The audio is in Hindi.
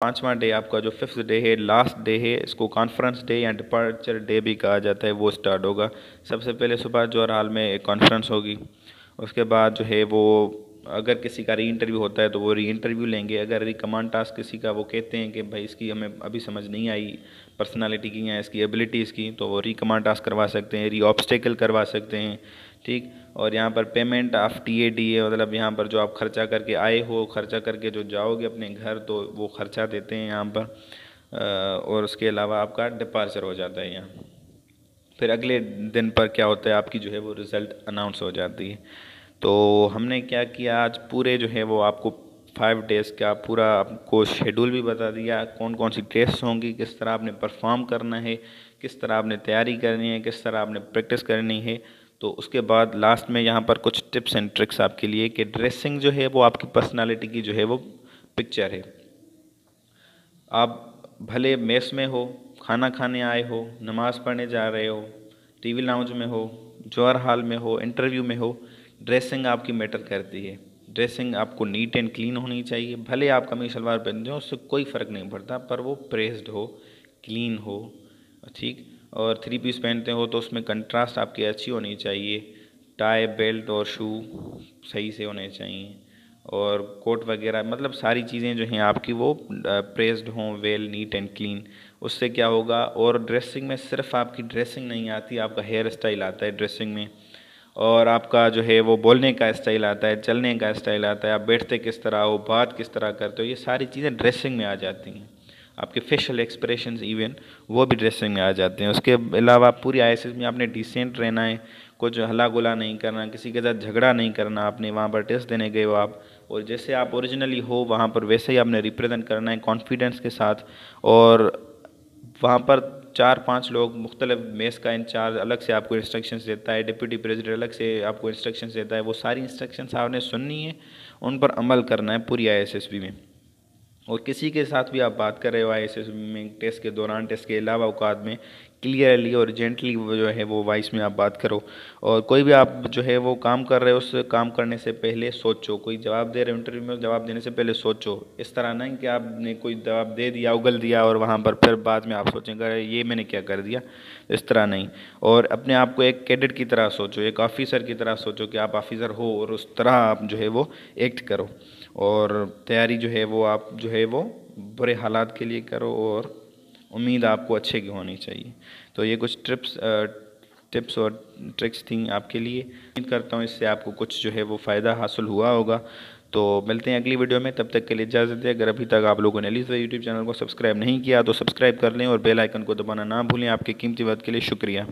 पाँचवा डे आपका जो फिफ्थ डे है लास्ट डे है इसको कॉन्फ्रेंस डे या डिपार्चर डे भी कहा जाता है वो स्टार्ट होगा सबसे पहले सुबह जोहर हाल में एक कॉन्फ्रेंस होगी उसके बाद जो है वो अगर किसी का री इंटरव्यू होता है तो वो री इंटरव्यू लेंगे अगर री कमांड टास्क किसी का वो कहते हैं कि भाई इसकी हमें अभी समझ नहीं आई पर्सनैलिटी की या इसकी एबिलिटीज़ की तो वो री कमांड टास्क करवा सकते हैं री ऑब्स्टेकल करवा सकते हैं ठीक और यहाँ पर payment of T A D A मतलब यहाँ पर जो आप खर्चा करके आए हो खर्चा करके जो जाओगे अपने घर तो वो खर्चा देते हैं यहाँ पर और उसके अलावा आपका डिपार्चर हो जाता है यहाँ फिर अगले दिन पर क्या होता है आपकी जो है वो रिज़ल्ट अनाउंस हो जाती है तो हमने क्या किया आज पूरे जो है वो आपको फाइव डेज़ का पूरा आपको शेड्यूल भी बता दिया कौन कौन सी टेस्ट होंगी किस तरह आपने परफॉर्म करना है किस तरह आपने तैयारी करनी है किस तरह आपने प्रैक्टिस करनी है तो उसके बाद लास्ट में यहाँ पर कुछ टिप्स एंड ट्रिक्स आपके लिए कि ड्रेसिंग जो है वो आपकी पर्सनालिटी की जो है वो पिक्चर है आप भले मेस में हो खाना खाने आए हो नमाज़ पढ़ने जा रहे हो टीवी लाउंज में हो जोहर हाल में हो इंटरव्यू में हो ड्रेसिंग आपकी मैटर करती है ड्रेसिंग आपको नीट एंड क्लीन होनी चाहिए भले आप कमी शलवार पहनते हो उससे कोई फ़र्क नहीं पड़ता पर वो प्रेस्ड हो क्लीन हो ठीक और थ्री पीस पहनते हो तो उसमें कंट्रास्ट आपकी अच्छी होनी चाहिए टाई बेल्ट और शू सही से होने चाहिए और कोट वगैरह मतलब सारी चीज़ें जो हैं आपकी वो प्रेस्ड हों वेल नीट एंड क्लीन उससे क्या होगा और ड्रेसिंग में सिर्फ आपकी ड्रेसिंग नहीं आती आपका हेयर स्टाइल आता है ड्रेसिंग में और आपका जो है वो बोलने का स्टाइल आता है चलने का स्टाइल आता है आप बैठते किस तरह हो बात किस तरह करते हो ये सारी चीज़ें ड्रेसिंग में आ जाती हैं आपके फेशियल एक्सप्रेशन इवन वो भी ड्रेसिंग में आ जाते हैं उसके अलावा पूरी आई में आपने डिसेंट रहना है कुछ हला गुला नहीं करना किसी के साथ झगड़ा नहीं करना आपने वहाँ पर टेस्ट देने गए हो आप और जैसे आप ओरिजिनली हो वहाँ पर वैसे ही आपने रिप्रेजेंट करना है कॉन्फिडेंस के साथ और वहाँ पर चार पांच लोग मुख्तलिफ मेस का इंचार्ज अलग से आपको इंस्ट्रक्शंस देता है डिप्टी प्रेसिडेंट अलग से आपको इंस्ट्रक्शंस देता है वो सारी इंस्ट्रक्शंस आपने सुननी है उन पर अमल करना है पूरी आई में और किसी के साथ भी आप बात कर रहे हो आई एस एस टेस्ट के दौरान टेस्ट के अलावा अवकात में क्लियरली और जेंटली जो है वो वॉइस में आप बात करो और कोई भी आप जो है वो काम कर रहे हो उस काम करने से पहले सोचो कोई जवाब दे रहे हो इंटरव्यू में जवाब देने से पहले सोचो इस तरह नहीं कि आपने कोई जवाब दे दिया उगल दिया और वहाँ पर फिर बाद में आप सोचें अरे ये मैंने क्या कर दिया इस तरह नहीं और अपने आप को एक कैडेट की तरह सोचो एक ऑफिसर की तरह सोचो कि आप ऑफिसर हो और उस तरह आप जो है वो एक्ट करो और तैयारी जो है वो आप जो है वो बुरे हालात के लिए करो और उम्मीद आपको अच्छे की होनी चाहिए तो ये कुछ ट्रिप्स टिप्स और ट्रिक्स थी आपके लिए उम्मीद करता हूँ इससे आपको कुछ जो है वो फ़ायदा हासिल हुआ होगा तो मिलते हैं अगली वीडियो में तब तक के लिए इजाज़त है अगर अभी तक आप लोगों ने लीजिए यूट्यूब चैनल को सब्सक्राइब नहीं किया तो सब्सक्राइब कर लें और बेल आइकन को दबाना ना भूलें आपके कीमती वक्त के लिए शुक्रिया